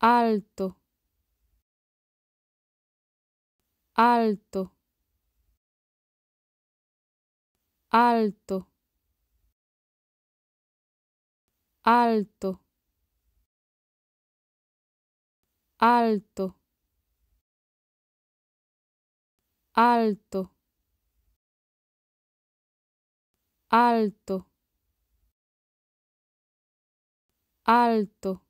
alto, alto, alto, alto, alto, alto, alto, alto.